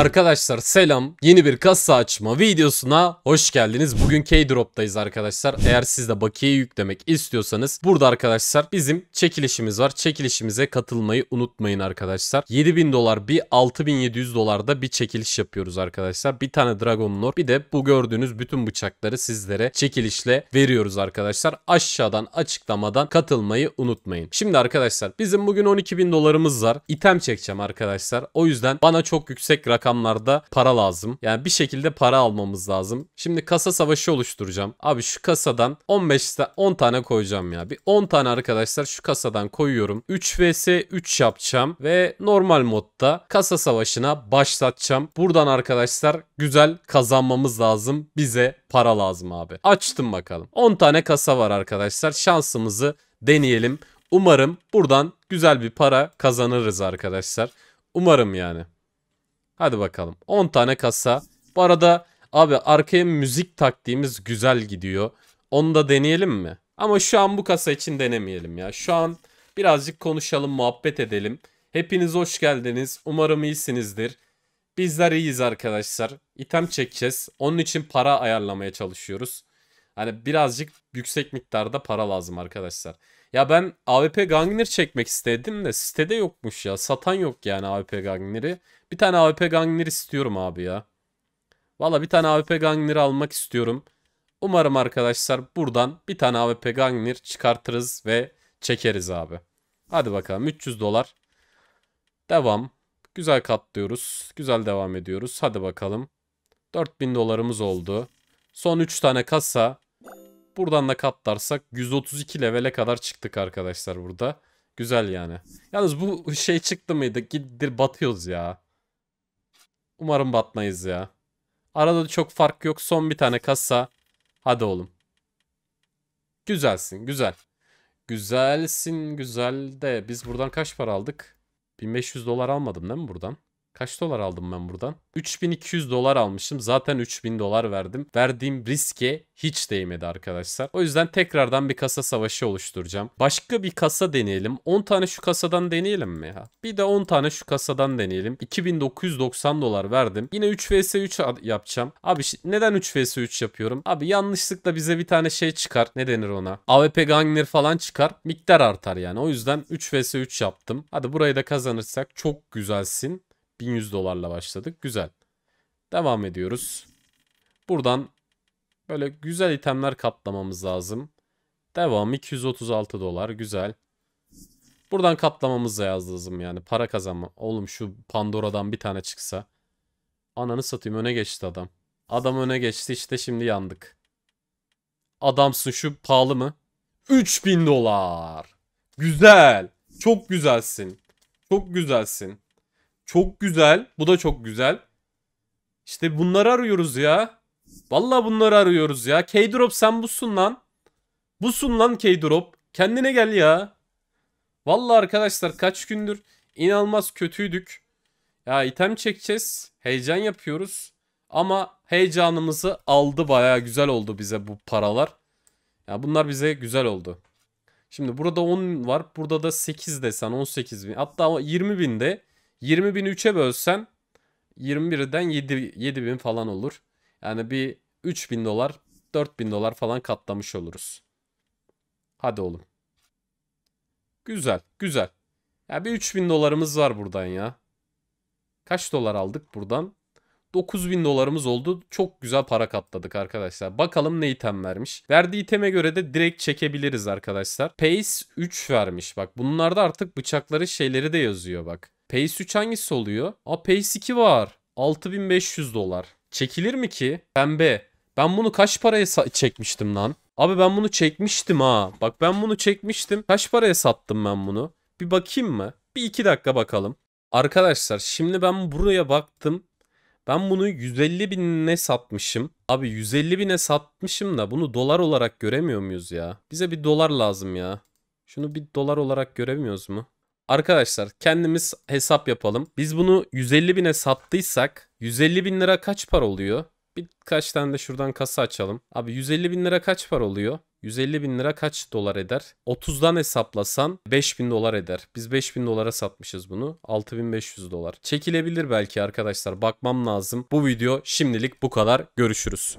Arkadaşlar selam. Yeni bir kasa açma videosuna hoş geldiniz. Bugün K-Drop'tayız arkadaşlar. Eğer siz de bakiye yüklemek istiyorsanız burada arkadaşlar bizim çekilişimiz var. Çekilişimize katılmayı unutmayın arkadaşlar. 7000 dolar bir 6700 dolarda bir çekiliş yapıyoruz arkadaşlar. Bir tane Dragon Lord bir de bu gördüğünüz bütün bıçakları sizlere çekilişle veriyoruz arkadaşlar. Aşağıdan açıklamadan katılmayı unutmayın. Şimdi arkadaşlar bizim bugün 12000 dolarımız var. İtem çekeceğim arkadaşlar. O yüzden bana çok yüksek rakam rakamlarda para lazım. Yani bir şekilde para almamız lazım. Şimdi kasa savaşı oluşturacağım. Abi şu kasadan 15'te 10 tane koyacağım ya. Bir 10 tane arkadaşlar şu kasadan koyuyorum. 3 vs 3 yapacağım ve normal modda kasa savaşına başlatacağım. Buradan arkadaşlar güzel kazanmamız lazım. Bize para lazım abi. Açtım bakalım. 10 tane kasa var arkadaşlar. Şansımızı deneyelim. Umarım buradan güzel bir para kazanırız arkadaşlar. Umarım yani. Hadi bakalım. 10 tane kasa. Bu arada abi arkaya müzik taktiğimiz güzel gidiyor. Onu da deneyelim mi? Ama şu an bu kasa için denemeyelim ya. Şu an birazcık konuşalım, muhabbet edelim. Hepiniz hoş geldiniz. Umarım iyisinizdir. Bizler iyiyiz arkadaşlar. İtem çekeceğiz. Onun için para ayarlamaya çalışıyoruz. Hani birazcık yüksek miktarda para lazım arkadaşlar. Ya ben AWP Gangner çekmek istedim de sitede yokmuş ya. Satan yok yani AWP Gangner'i. Bir tane AWP Gangner istiyorum abi ya. Valla bir tane AWP Gangner almak istiyorum. Umarım arkadaşlar buradan bir tane AWP Gangner çıkartırız ve çekeriz abi. Hadi bakalım 300 dolar. Devam. Güzel katlıyoruz. Güzel devam ediyoruz. Hadi bakalım. 4000 dolarımız oldu. Son 3 tane kasa. Buradan da katlarsak 132 levele kadar çıktık arkadaşlar burada. Güzel yani. Yalnız bu şey çıktı mıydı? Gidir batıyoruz ya. Umarım batmayız ya. Arada da çok fark yok. Son bir tane kasa. Hadi oğlum. Güzelsin güzel. Güzelsin güzel de biz buradan kaç para aldık? 1500 dolar almadım değil mi buradan? Kaç dolar aldım ben buradan? 3200 dolar almışım. Zaten 3000 dolar verdim. Verdiğim riske hiç değmedi arkadaşlar. O yüzden tekrardan bir kasa savaşı oluşturacağım. Başka bir kasa deneyelim. 10 tane şu kasadan deneyelim mi ya? Bir de 10 tane şu kasadan deneyelim. 2990 dolar verdim. Yine 3 vs 3 yapacağım. Abi neden 3 vs 3 yapıyorum? Abi yanlışlıkla bize bir tane şey çıkar. Ne denir ona? AWP gangner falan çıkar. Miktar artar yani. O yüzden 3 vs 3 yaptım. Hadi burayı da kazanırsak çok güzelsin. 1100 dolarla başladık. Güzel. Devam ediyoruz. Buradan böyle güzel itemler katlamamız lazım. Devam 236 dolar güzel. Buradan katlamamız lazım yani para kazanma. Oğlum şu Pandora'dan bir tane çıksa. Ananı satayım öne geçti adam. Adam öne geçti işte şimdi yandık. Adamsın şu pahalı mı? 3000 dolar. Güzel. Çok güzelsin. Çok güzelsin. Çok güzel. Bu da çok güzel. İşte bunları arıyoruz ya. Valla bunları arıyoruz ya. K-Drop sen busun lan. Busun lan K-Drop. Kendine gel ya. Valla arkadaşlar kaç gündür inanılmaz kötüydük. Ya item çekeceğiz. Heyecan yapıyoruz. Ama heyecanımızı aldı baya güzel oldu bize bu paralar. Ya bunlar bize güzel oldu. Şimdi burada 10 var. Burada da 8 desen 18 bin. Hatta 20 de. 20.000'i 3'e bölsen 21'den 7, 7.000 falan olur. Yani bir 3.000 dolar 4.000 dolar falan katlamış oluruz. Hadi oğlum. Güzel güzel. Ya bir 3.000 dolarımız var buradan ya. Kaç dolar aldık buradan? 9000 dolarımız oldu. Çok güzel para katladık arkadaşlar. Bakalım ne item vermiş. Verdiği iteme göre de direkt çekebiliriz arkadaşlar. Pace 3 vermiş bak. Bunlarda artık bıçakları şeyleri de yazıyor bak. Pace 3 hangisi oluyor? A Pace 2 var. 6500 dolar. Çekilir mi ki? Pembe. Ben bunu kaç paraya çekmiştim lan? Abi ben bunu çekmiştim ha. Bak ben bunu çekmiştim. Kaç paraya sattım ben bunu? Bir bakayım mı? Bir iki dakika bakalım. Arkadaşlar şimdi ben buraya baktım. Ben bunu 150 bine satmışım. Abi 150 bine satmışım da bunu dolar olarak göremiyor muyuz ya? Bize bir dolar lazım ya. Şunu bir dolar olarak göremiyoruz mu? Arkadaşlar kendimiz hesap yapalım. Biz bunu 150 bine sattıysak 150 bin lira kaç para oluyor? Birkaç tane de şuradan kasa açalım. Abi 150 bin lira kaç para oluyor? 150 bin lira kaç dolar eder? 30'dan hesaplasan 5000 dolar eder. Biz 5000 dolara satmışız bunu. 6500 dolar. Çekilebilir belki arkadaşlar. Bakmam lazım. Bu video şimdilik bu kadar. Görüşürüz.